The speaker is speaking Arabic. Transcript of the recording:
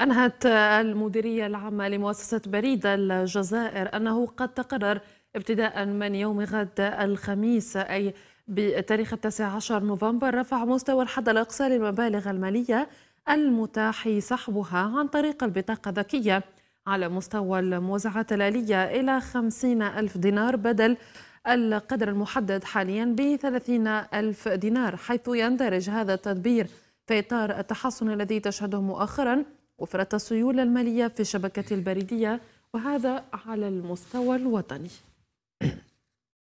أنهت المديرية العامة لمؤسسة بريد الجزائر أنه قد تقرر ابتداء من يوم غد الخميس أي بتاريخ التاسع عشر نوفمبر رفع مستوى الحد الأقصى للمبالغ المالية المتاح سحبها عن طريق البطاقة الذكية على مستوى الموزعات الآلية إلى خمسين ألف دينار بدل القدر المحدد حاليا ب ألف دينار حيث يندرج هذا التدبير في إطار التحسن الذي تشهده مؤخرا وفرة السيولة المالية في الشبكة البريدية وهذا على المستوى الوطني